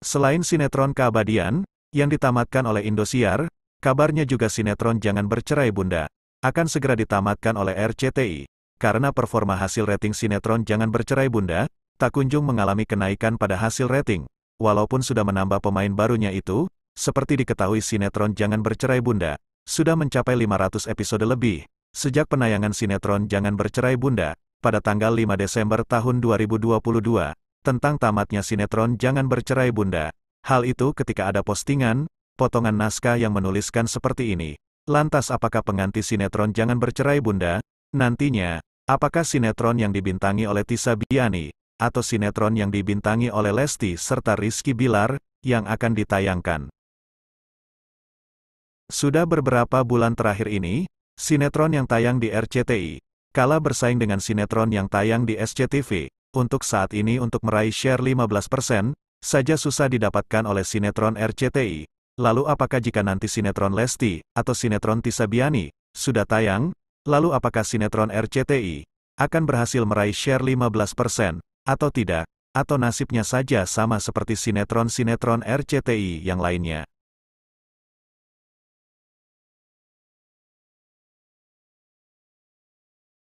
Selain sinetron Keabadian, yang ditamatkan oleh Indosiar, kabarnya juga sinetron Jangan Bercerai Bunda, akan segera ditamatkan oleh RCTI. Karena performa hasil rating sinetron Jangan Bercerai Bunda, tak kunjung mengalami kenaikan pada hasil rating. Walaupun sudah menambah pemain barunya itu, seperti diketahui sinetron Jangan Bercerai Bunda, sudah mencapai 500 episode lebih. Sejak penayangan sinetron Jangan Bercerai Bunda, pada tanggal 5 Desember tahun 2022, tentang tamatnya sinetron Jangan Bercerai Bunda. Hal itu ketika ada postingan, potongan naskah yang menuliskan seperti ini. Lantas apakah pengganti sinetron Jangan Bercerai Bunda? Nantinya, apakah sinetron yang dibintangi oleh Tisa Biani, atau sinetron yang dibintangi oleh Lesti serta Rizky Bilar, yang akan ditayangkan? Sudah beberapa bulan terakhir ini, sinetron yang tayang di RCTI, kalah bersaing dengan sinetron yang tayang di SCTV, untuk saat ini untuk meraih share 15% saja susah didapatkan oleh sinetron RCTI. Lalu apakah jika nanti sinetron Lesti atau sinetron Tisabiani sudah tayang, lalu apakah sinetron RCTI akan berhasil meraih share 15% atau tidak? Atau nasibnya saja sama seperti sinetron-sinetron RCTI yang lainnya.